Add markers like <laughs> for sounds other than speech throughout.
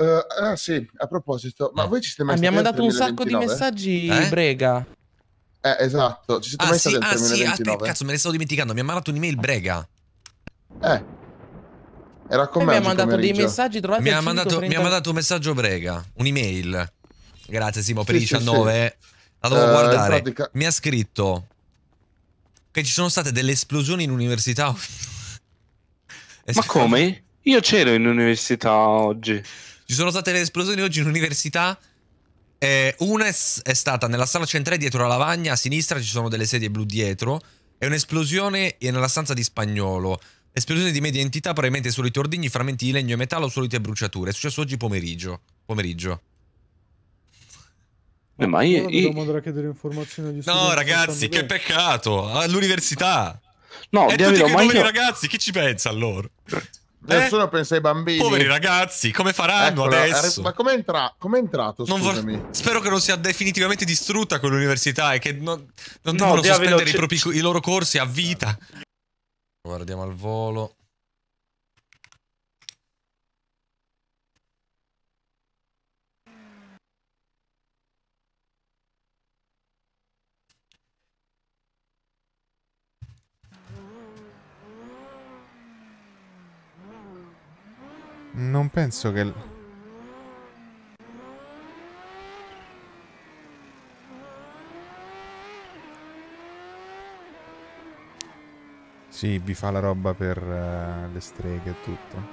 Uh, ah sì, a proposito, ma eh. voi ci siete mai Abbiamo ah, dato un sacco di messaggi, eh? Brega. Eh, esatto, ci siete ah, mai sì, stati ah, sì, ah, cazzo, me ne stavo dimenticando, mi ha mandato un'email Brega. Eh. Era con me. Mi ha mandato dei messaggi, trovate mi ha, mandato, mi ha mandato un messaggio Brega, un'email. Grazie Simo per sì, i 19. Sì, sì. La devo uh, eh, guardare. Pratica... Mi ha scritto che ci sono state delle esplosioni in università. <laughs> Ma come? Io c'ero in università oggi. Ci sono state le esplosioni oggi in università. Eh, una è, è stata nella sala centrale dietro la lavagna, a sinistra ci sono delle sedie blu dietro. E un'esplosione nella stanza di spagnolo. Esplosione di media entità, probabilmente soliti ordigni, frammenti di legno e metallo, solite bruciature. È successo oggi pomeriggio. Pomeriggio. Eh, ma io, io... No, ragazzi, che peccato. All'università. No, e tutti quei poveri ragazzi, chi ci pensa allora? Eh? Nessuno pensa ai bambini. Poveri ragazzi, come faranno Eccola, eh, adesso? Ma com'è entra com entrato? Scusami. Spero che non sia definitivamente distrutta quell'università e che non, non no, devono sospendere i, propri, i loro corsi a vita. Guardiamo al volo. Non penso che... Sì, vi fa la roba per uh, le streghe e tutto.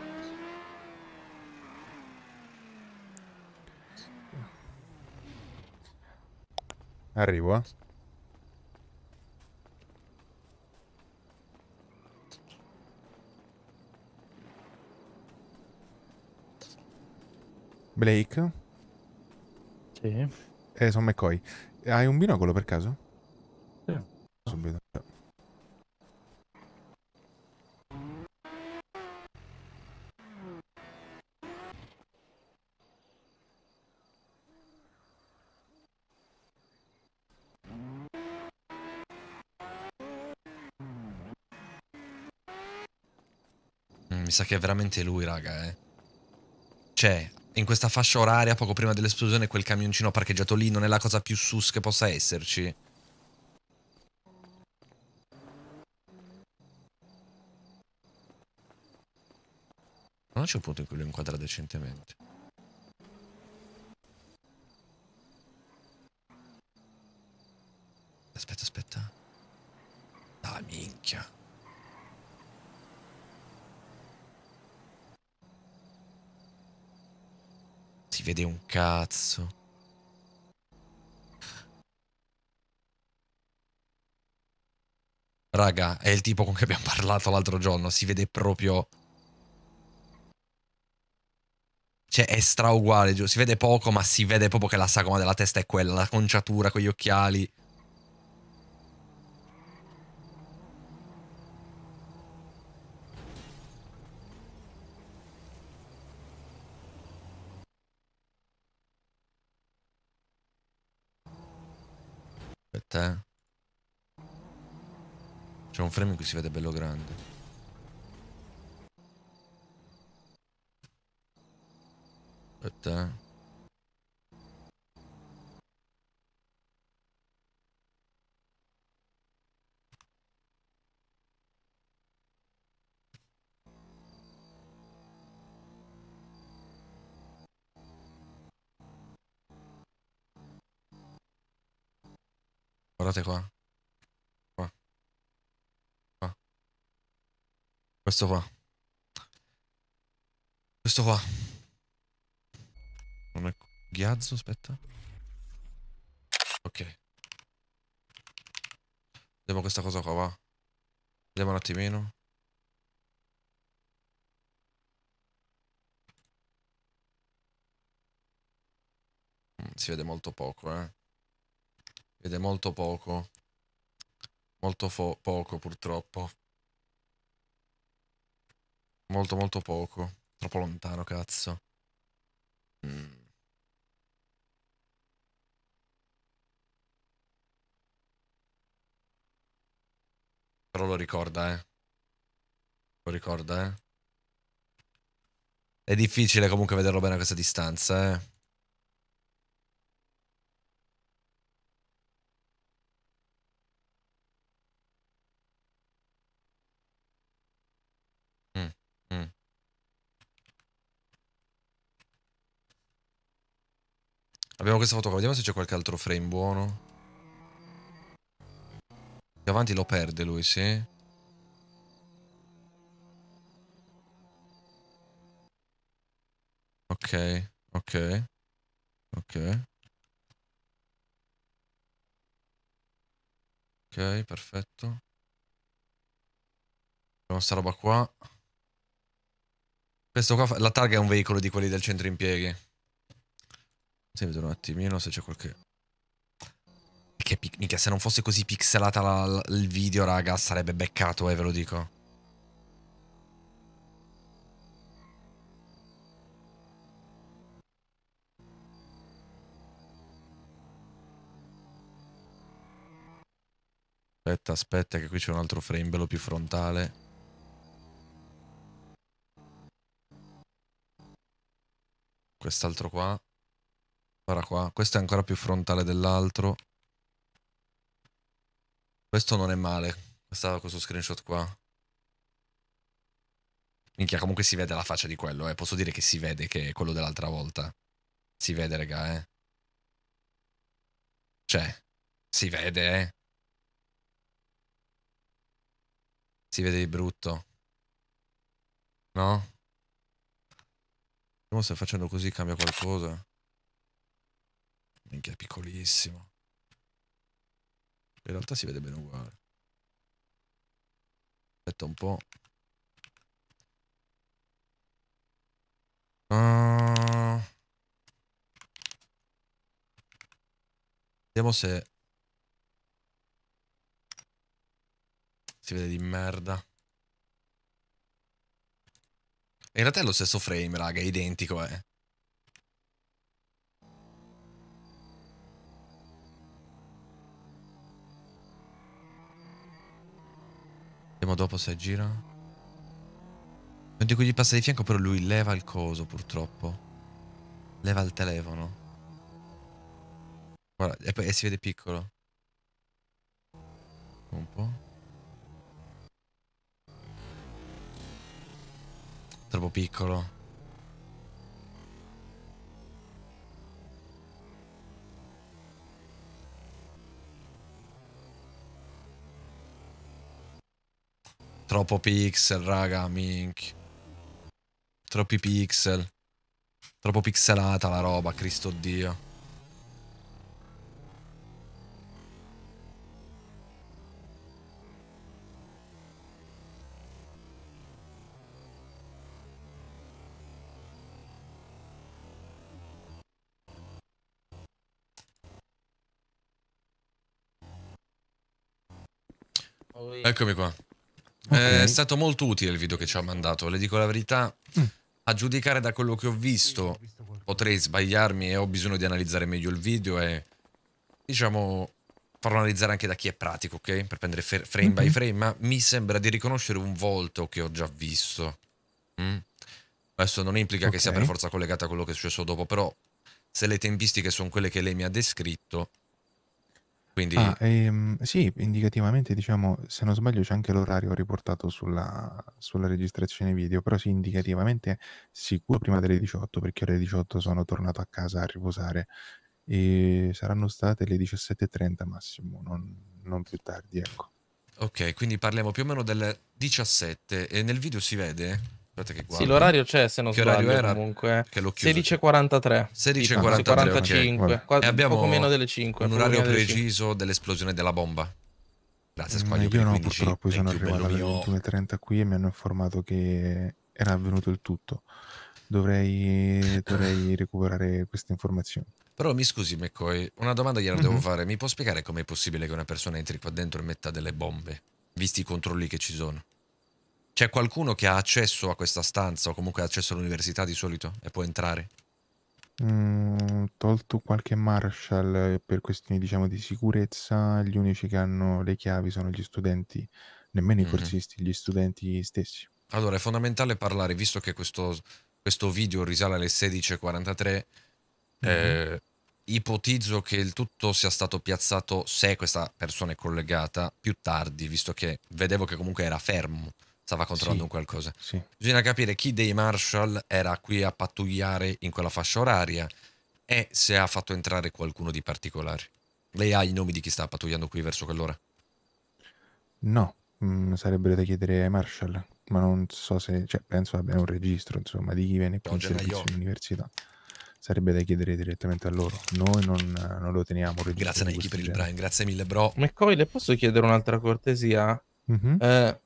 Arrivo, eh. Blake? Sì. E eh, sono McCoy. Hai un binocolo per caso? Sì. Subito. Mm, mi sa che è veramente lui, raga, eh. Cioè, in questa fascia oraria poco prima dell'esplosione quel camioncino parcheggiato lì non è la cosa più sus che possa esserci. Ma non c'è un punto in cui lo inquadra decentemente. Aspetta, aspetta. Ah, minchia. vede un cazzo. Raga, è il tipo con cui abbiamo parlato l'altro giorno, si vede proprio... Cioè, è stra uguale, si vede poco, ma si vede proprio che la sagoma della testa è quella, la conciatura con gli occhiali. C'è un frame in cui si vede bello grande. Aspetta. Eh. Guardate qua. Questo qua. Questo qua. Non è ghiazzo, aspetta. Ok. Vediamo questa cosa qua, va. Vediamo un attimino. Mm, si vede molto poco, eh. Vede molto poco. Molto poco, purtroppo. Molto molto poco. Troppo lontano, cazzo. Mm. Però lo ricorda, eh. Lo ricorda, eh. È difficile comunque vederlo bene a questa distanza, eh. Abbiamo questa foto qua, vediamo se c'è qualche altro frame buono. Davanti lo perde lui, sì. Ok, ok, ok. Ok, perfetto. Abbiamo sta roba qua. Questo qua, la targa è un veicolo di quelli del centro impieghi. Se vedo un attimino se c'è qualche... Che mica, se non fosse così pixelata la, la, il video, raga, sarebbe beccato, eh, ve lo dico. Aspetta, aspetta, che qui c'è un altro frame bello più frontale. Quest'altro qua. Guarda qua, questo è ancora più frontale dell'altro. Questo non è male, questo, questo screenshot qua. Minchia, comunque si vede la faccia di quello, eh. Posso dire che si vede che è quello dell'altra volta. Si vede, raga, eh. Cioè, si vede, eh. Si vede di brutto. No? Vediamo se facendo così cambia qualcosa. Minchia, è piccolissimo. In realtà si vede bene uguale. Aspetta un po'. Uh... Vediamo se... Si vede di merda. In realtà è lo stesso frame, raga, è identico, eh. Proviamo dopo se gira. Mentre cui gli passa di fianco però lui leva il coso purtroppo. Leva il telefono. Guarda, e, poi, e si vede piccolo. Un po'. Troppo piccolo. Troppo pixel, raga, mink. Troppi pixel. Troppo pixelata la roba, Cristo Dio. Eccomi qua. Okay. Eh, è stato molto utile il video che ci ha mandato, le dico la verità. Mm. A giudicare da quello che ho visto, potrei sbagliarmi e ho bisogno di analizzare meglio il video e diciamo farlo analizzare anche da chi è pratico, ok? Per prendere frame mm -hmm. by mm-hmm. frame, ma mi sembra di riconoscere un volto che ho già visto. Mm? Adesso non implica okay. che sia per forza collegata a quello che è successo dopo, però se le tempistiche sono quelle che lei mi ha descritto, quindi Ah, ehm, sì, indicativamente diciamo, se non sbaglio c'è anche l'orario riportato sulla, sulla registrazione video, però sì, indicativamente sicuro prima delle 18, perché alle 18 sono tornato a casa a riposare e saranno state le 17.30 massimo, non, non più tardi, ecco. ok, quindi parliamo più o meno delle 17 e nel video si vede? Aspetta che guarda. Sì, l'orario c'è, se non che sbaglio, era? comunque. 16.43. 16.45. Okay. Qua, e abbiamo poco meno delle 5. Un orario preciso dell'esplosione della bomba. Grazie, mm, squaglio. Mm, io no, 15, purtroppo sono arrivato alle 21.30 qui e mi hanno informato che era avvenuto il tutto. Dovrei, <laughs> dovrei recuperare queste informazioni. Però mi scusi, McCoy, una domanda gliela mm-hmm. devo mhm. fare. Mi può spiegare com'è possibile che una persona entri qua dentro e metta delle bombe, visti i controlli che ci sono? C'è qualcuno che ha accesso a questa stanza o comunque ha accesso all'università di solito e può entrare? Mm, tolto qualche Marshall eh, per questioni diciamo di sicurezza, gli unici che hanno le chiavi sono gli studenti, nemmeno mm -hmm. i mhm. corsisti, gli studenti stessi. Allora è fondamentale parlare, visto che questo, questo video risale alle 16.43, mm -hmm. eh, mhm. ipotizzo che il tutto sia stato piazzato, se questa persona è collegata, più tardi, visto che vedevo che comunque era fermo stava controllando sì, qualcosa. Sì. Bisogna capire chi dei Marshall era qui a pattugliare in quella fascia oraria e se ha fatto entrare qualcuno di particolare. Lei ha i nomi di chi sta pattugliando qui verso quell'ora? No, mm, sarebbero da chiedere ai Marshall, ma non so se, cioè, penso abbia un registro, insomma, di chi viene qui in servizio all'università. Sarebbe da chiedere direttamente a loro. Noi non, non lo teniamo Grazie Nike per il Brian, grazie mille bro. McCoy, le posso chiedere un'altra cortesia? Mm -hmm. eh,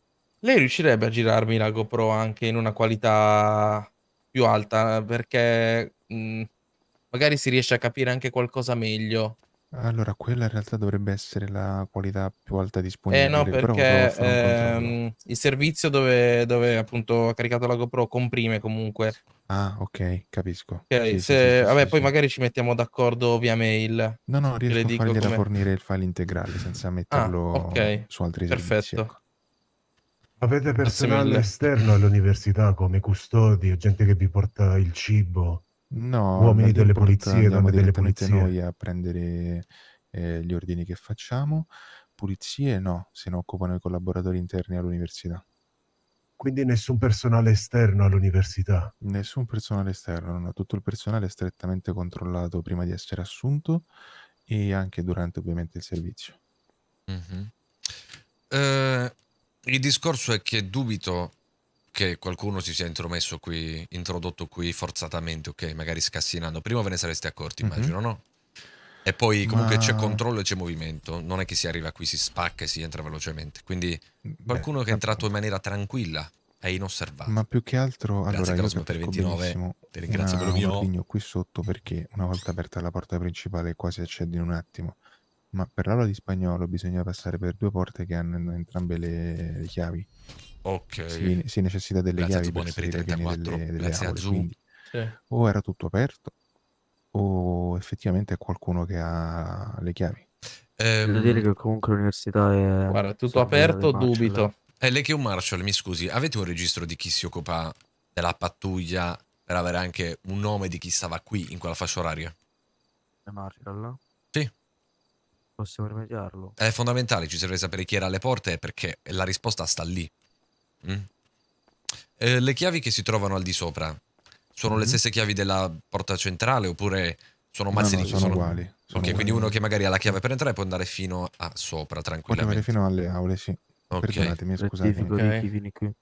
lei riuscirebbe a girarmi la GoPro anche in una qualità più alta perché mh, mm, magari si riesce a capire anche qualcosa meglio. Allora, quella in realtà dovrebbe essere la qualità più alta disponibile. Eh no, perché ehm, il servizio dove, dove, appunto ha caricato la GoPro comprime comunque. Ah, ok, capisco. Okay, sì, se, sì, vabbè, sì, poi magari ci mettiamo d'accordo via mail. No, no, riesco a fargliela come... fornire il file integrale senza ah, metterlo ah, okay. su altri servizi. Perfetto. Ecco. Avete personale esterno all'università come custodi, gente che vi porta il cibo, no, uomini delle polizie, donne delle polizie? noi a prendere eh, gli ordini che facciamo. Pulizie no, se ne occupano i collaboratori interni all'università. Quindi nessun personale esterno all'università? Nessun personale esterno, no. tutto il personale è strettamente controllato prima di essere assunto e anche durante ovviamente il servizio. Mm-hmm. Eh, il discorso è che dubito che qualcuno si sia intromesso qui, introdotto qui forzatamente, ok, magari scassinando. Prima ve ne sareste accorti, mm-hmm. immagino, no? E poi comunque Ma... c'è controllo e c'è movimento, non è che si arriva qui, si spacca e si entra velocemente. Quindi qualcuno Beh, che è entrato in maniera tranquilla è inosservato. Ma più che altro, Grazie allora, io per 29, ti ringrazio una, per il mio qui sotto perché una volta aperta la porta principale quasi accendi in un attimo. Ma per l'aula di spagnolo bisogna passare per due porte che hanno entrambe le, le chiavi. Ok. Si, si, necessita delle Grazie chiavi per, per i 34. Delle, delle Grazie aule, a Zoom. Eh. O era tutto aperto o effettivamente è qualcuno che ha le chiavi. Eh, Devo dire che comunque l'università è... Guarda, tutto aperto, dubito. Eh, lei che è un Marshall, mi scusi, avete un registro di chi si occupa della pattuglia per avere anche un nome di chi stava qui in quella fascia oraria? È Marshall? Possiamo rimediarlo. È fondamentale, ci serve sapere chi era alle porte perché la risposta sta lì. Mm? Eh, le chiavi che si trovano al di sopra sono mm -hmm. le stesse chiavi della porta centrale oppure sono mazzi no, no, sono, uguali. Sono ok, uguali. quindi uno che magari ha la chiave per entrare può andare fino a sopra tranquillamente. Può andare fino alle aule, sì. Ok. Perdonatemi, scusate. Okay.